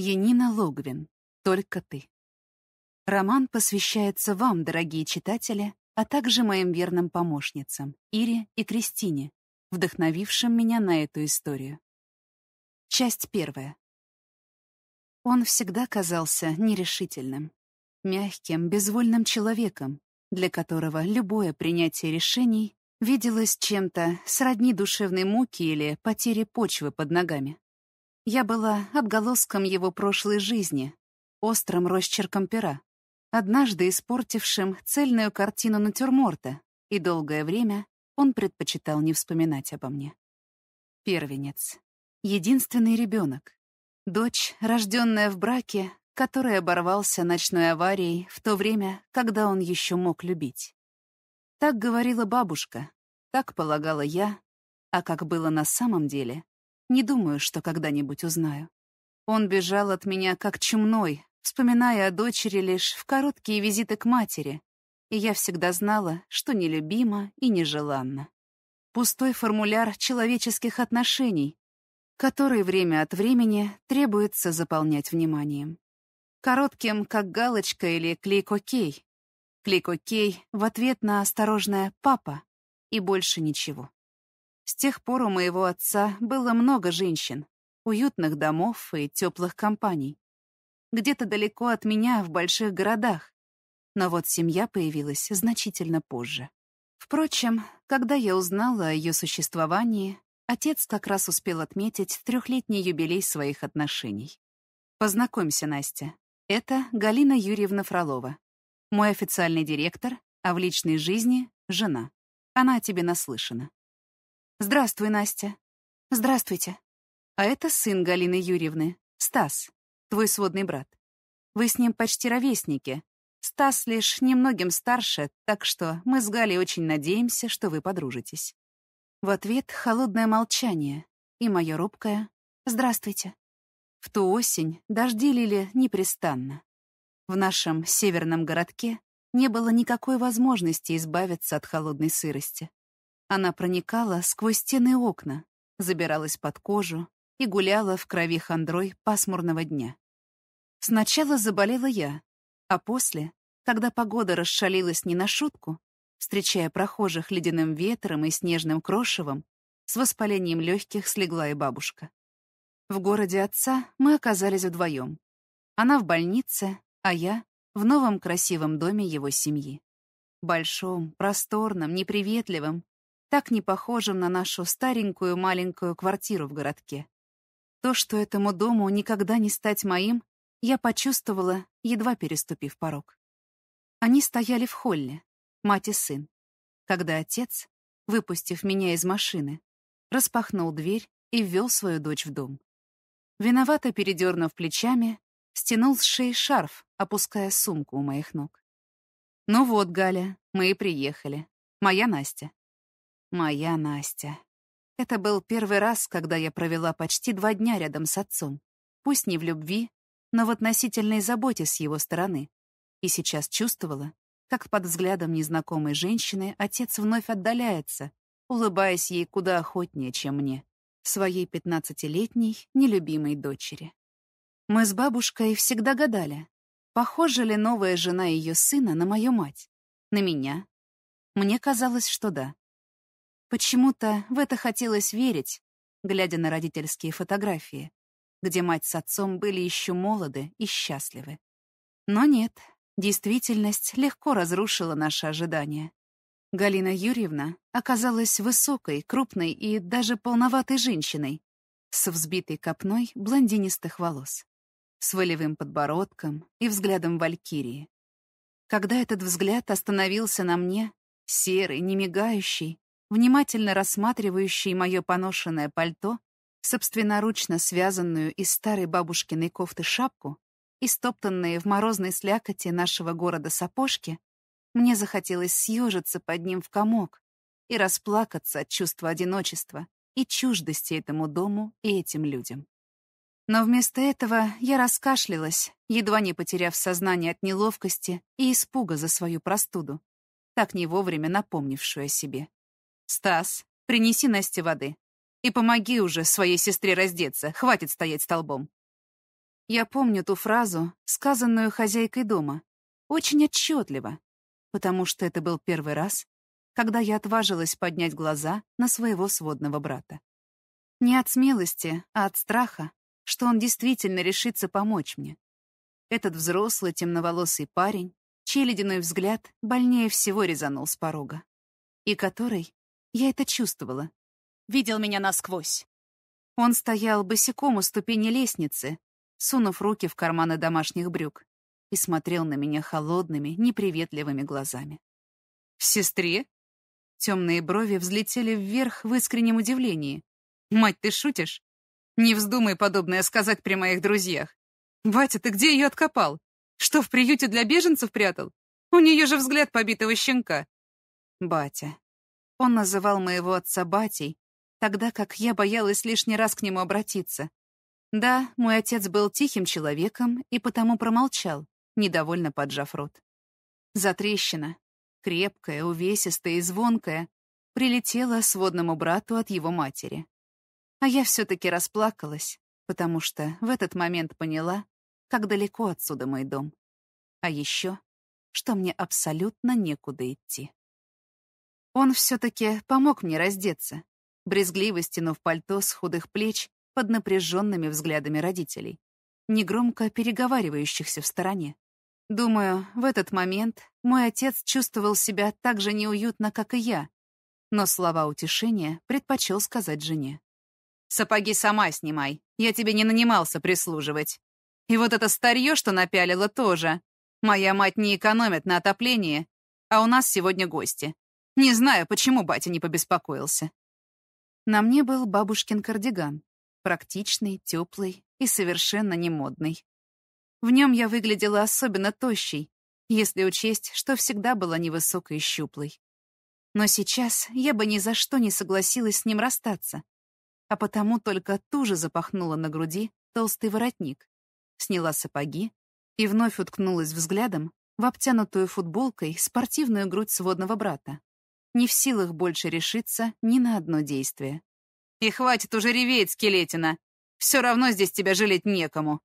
Енина Логвин. Только ты. Роман посвящается вам, дорогие читатели, а также моим верным помощницам, Ире и Кристине, вдохновившим меня на эту историю. Часть первая. Он всегда казался нерешительным, мягким, безвольным человеком, для которого любое принятие решений виделось чем-то сродни душевной муки или потери почвы под ногами. Я была отголоском его прошлой жизни, острым росчерком пера, однажды испортившим цельную картину натюрморта, и долгое время он предпочитал не вспоминать обо мне. Первенец. Единственный ребенок. Дочь, рожденная в браке, который оборвался ночной аварией в то время, когда он еще мог любить. Так говорила бабушка, так полагала я, а как было на самом деле, не думаю, что когда-нибудь узнаю. Он бежал от меня как чумной, вспоминая о дочери лишь в короткие визиты к матери, и я всегда знала, что нелюбима и нежеланна. Пустой формуляр человеческих отношений, который время от времени требуется заполнять вниманием. Коротким, как галочка или клик-окей. Клик-окей в ответ на осторожное «папа» и больше ничего. С тех пор у моего отца было много женщин, уютных домов и теплых компаний. Где-то далеко от меня, в больших городах. Но вот семья появилась значительно позже. Впрочем, когда я узнала о ее существовании, отец как раз успел отметить трехлетний юбилей своих отношений. Познакомься, Настя. Это Галина Юрьевна Фролова. Мой официальный директор, а в личной жизни — жена. Она тебе наслышана. «Здравствуй, Настя». «Здравствуйте». А это сын Галины Юрьевны, Стас, твой сводный брат. Вы с ним почти ровесники. Стас лишь немногим старше, так что мы с Галей очень надеемся, что вы подружитесь». В ответ холодное молчание и мое робкое «Здравствуйте». В ту осень дожди лили непрестанно. В нашем северном городке не было никакой возможности избавиться от холодной сырости. Она проникала сквозь стены окна, забиралась под кожу и гуляла в крови хандрой пасмурного дня. Сначала заболела я, а после, когда погода расшалилась не на шутку, встречая прохожих ледяным ветром и снежным крошевом, с воспалением легких слегла и бабушка. В городе отца мы оказались вдвоем. Она в больнице, а я в новом красивом доме его семьи. Большом, просторном, неприветливом так не похожим на нашу старенькую маленькую квартиру в городке. То, что этому дому никогда не стать моим, я почувствовала, едва переступив порог. Они стояли в холле, мать и сын, когда отец, выпустив меня из машины, распахнул дверь и ввел свою дочь в дом. Виновато передернув плечами, стянул с шеи шарф, опуская сумку у моих ног. «Ну вот, Галя, мы и приехали. Моя Настя». Моя Настя. Это был первый раз, когда я провела почти два дня рядом с отцом. Пусть не в любви, но в относительной заботе с его стороны. И сейчас чувствовала, как под взглядом незнакомой женщины отец вновь отдаляется, улыбаясь ей куда охотнее, чем мне, своей пятнадцатилетней нелюбимой дочери. Мы с бабушкой всегда гадали, похожа ли новая жена ее сына на мою мать, на меня. Мне казалось, что да. Почему-то в это хотелось верить, глядя на родительские фотографии, где мать с отцом были еще молоды и счастливы. Но нет, действительность легко разрушила наши ожидания. Галина Юрьевна оказалась высокой, крупной и даже полноватой женщиной с взбитой копной блондинистых волос, с волевым подбородком и взглядом валькирии. Когда этот взгляд остановился на мне, серый, немигающий, внимательно рассматривающий мое поношенное пальто, собственноручно связанную из старой бабушкиной кофты шапку и стоптанные в морозной слякоти нашего города сапожки, мне захотелось съежиться под ним в комок и расплакаться от чувства одиночества и чуждости этому дому и этим людям. Но вместо этого я раскашлялась, едва не потеряв сознание от неловкости и испуга за свою простуду, так не вовремя напомнившую о себе. «Стас, принеси Насте воды. И помоги уже своей сестре раздеться, хватит стоять столбом». Я помню ту фразу, сказанную хозяйкой дома, очень отчетливо, потому что это был первый раз, когда я отважилась поднять глаза на своего сводного брата. Не от смелости, а от страха, что он действительно решится помочь мне. Этот взрослый темноволосый парень, чей ледяной взгляд больнее всего резанул с порога, и который я это чувствовала. Видел меня насквозь. Он стоял босиком у ступени лестницы, сунув руки в карманы домашних брюк, и смотрел на меня холодными, неприветливыми глазами. «В сестре?» Темные брови взлетели вверх в искреннем удивлении. «Мать, ты шутишь? Не вздумай подобное сказать при моих друзьях. Батя, ты где ее откопал? Что, в приюте для беженцев прятал? У нее же взгляд побитого щенка». «Батя, он называл моего отца батей, тогда как я боялась лишний раз к нему обратиться. Да, мой отец был тихим человеком и потому промолчал, недовольно поджав рот. Затрещина, крепкая, увесистая и звонкая, прилетела сводному брату от его матери. А я все-таки расплакалась, потому что в этот момент поняла, как далеко отсюда мой дом. А еще, что мне абсолютно некуда идти. Он все-таки помог мне раздеться, брезгливо стянув пальто с худых плеч под напряженными взглядами родителей, негромко переговаривающихся в стороне. Думаю, в этот момент мой отец чувствовал себя так же неуютно, как и я, но слова утешения предпочел сказать жене. «Сапоги сама снимай, я тебе не нанимался прислуживать. И вот это старье, что напялило тоже. Моя мать не экономит на отоплении, а у нас сегодня гости. Не знаю, почему батя не побеспокоился. На мне был бабушкин кардиган. Практичный, теплый и совершенно немодный. В нем я выглядела особенно тощей, если учесть, что всегда была невысокой и щуплой. Но сейчас я бы ни за что не согласилась с ним расстаться, а потому только туже запахнула на груди толстый воротник, сняла сапоги и вновь уткнулась взглядом в обтянутую футболкой спортивную грудь сводного брата не в силах больше решиться ни на одно действие. «И хватит уже реветь, скелетина! Все равно здесь тебя жалеть некому!»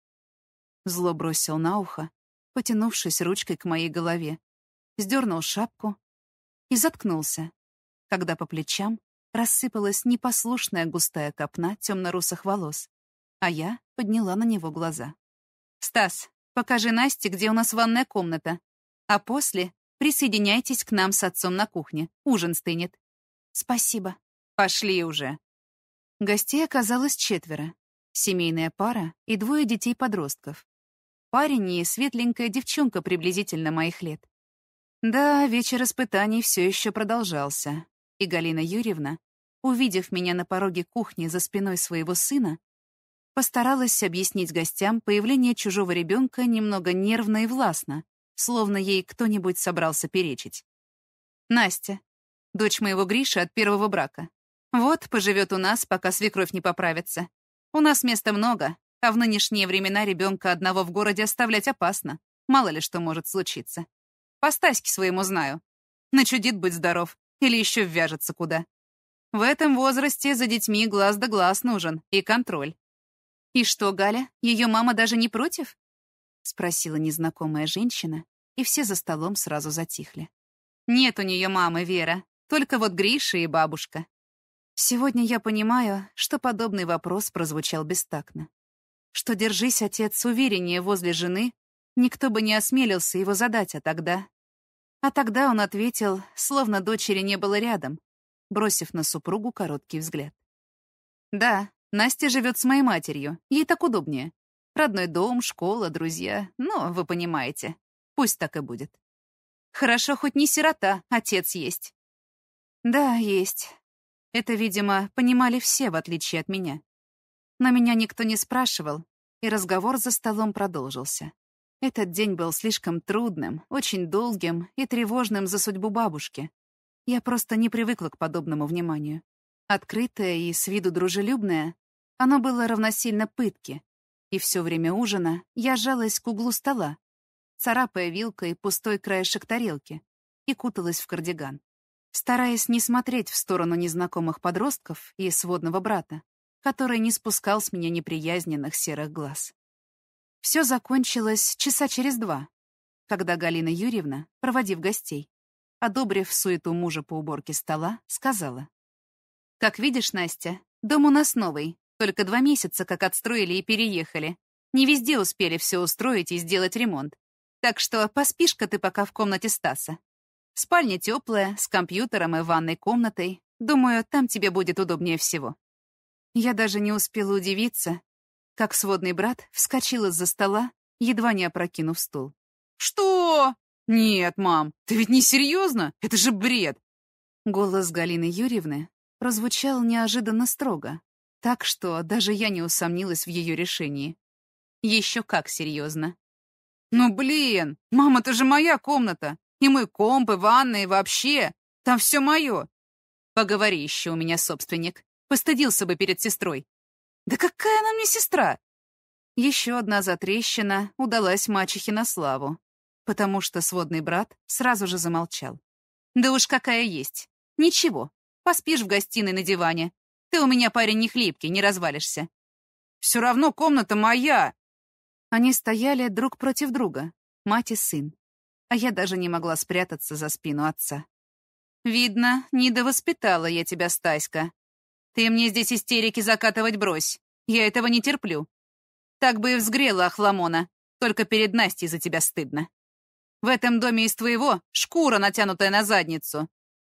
Зло бросил на ухо, потянувшись ручкой к моей голове, сдернул шапку и заткнулся, когда по плечам рассыпалась непослушная густая копна темно-русых волос, а я подняла на него глаза. «Стас, покажи Насте, где у нас ванная комната, а после Присоединяйтесь к нам с отцом на кухне. Ужин стынет. Спасибо. Пошли уже. Гостей оказалось четверо. Семейная пара и двое детей-подростков. Парень и светленькая девчонка приблизительно моих лет. Да, вечер испытаний все еще продолжался. И Галина Юрьевна, увидев меня на пороге кухни за спиной своего сына, постаралась объяснить гостям появление чужого ребенка немного нервно и властно, словно ей кто-нибудь собрался перечить. «Настя, дочь моего Гриша от первого брака. Вот, поживет у нас, пока свекровь не поправится. У нас места много, а в нынешние времена ребенка одного в городе оставлять опасно. Мало ли что может случиться. По Стаське своему знаю. Начудит быть здоров или еще ввяжется куда. В этом возрасте за детьми глаз да глаз нужен и контроль. И что, Галя, ее мама даже не против? — спросила незнакомая женщина, и все за столом сразу затихли. «Нет у нее мамы, Вера, только вот Гриша и бабушка». Сегодня я понимаю, что подобный вопрос прозвучал бестактно. Что держись, отец, увереннее возле жены, никто бы не осмелился его задать, а тогда... А тогда он ответил, словно дочери не было рядом, бросив на супругу короткий взгляд. «Да, Настя живет с моей матерью, ей так удобнее. Родной дом, школа, друзья. Ну, вы понимаете. Пусть так и будет. Хорошо, хоть не сирота, отец есть. Да, есть. Это, видимо, понимали все, в отличие от меня. Но меня никто не спрашивал, и разговор за столом продолжился. Этот день был слишком трудным, очень долгим и тревожным за судьбу бабушки. Я просто не привыкла к подобному вниманию. Открытое и с виду дружелюбное, оно было равносильно пытке, и все время ужина я жалась к углу стола, царапая вилкой пустой краешек тарелки, и куталась в кардиган, стараясь не смотреть в сторону незнакомых подростков и сводного брата, который не спускал с меня неприязненных серых глаз. Все закончилось часа через два, когда Галина Юрьевна, проводив гостей, одобрив суету мужа по уборке стола, сказала. «Как видишь, Настя, дом у нас новый, только два месяца, как отстроили и переехали. Не везде успели все устроить и сделать ремонт. Так что поспишь-ка ты пока в комнате Стаса. Спальня теплая, с компьютером и ванной комнатой. Думаю, там тебе будет удобнее всего». Я даже не успела удивиться, как сводный брат вскочил из-за стола, едва не опрокинув стул. «Что? Нет, мам, ты ведь не серьезно? Это же бред!» Голос Галины Юрьевны прозвучал неожиданно строго, так что даже я не усомнилась в ее решении. Еще как серьезно. «Ну блин, мама, это же моя комната! И мой комп, и ванна, и вообще! Там все мое!» «Поговори еще у меня, собственник. Постыдился бы перед сестрой». «Да какая она мне сестра?» Еще одна затрещина удалась мачехе на славу, потому что сводный брат сразу же замолчал. «Да уж какая есть. Ничего, поспишь в гостиной на диване, ты у меня парень не хлипкий, не развалишься. Все равно комната моя. Они стояли друг против друга, мать и сын. А я даже не могла спрятаться за спину отца. Видно, недовоспитала я тебя, Стаська. Ты мне здесь истерики закатывать брось. Я этого не терплю. Так бы и взгрела Ахламона. Только перед Настей за тебя стыдно. В этом доме из твоего шкура, натянутая на задницу.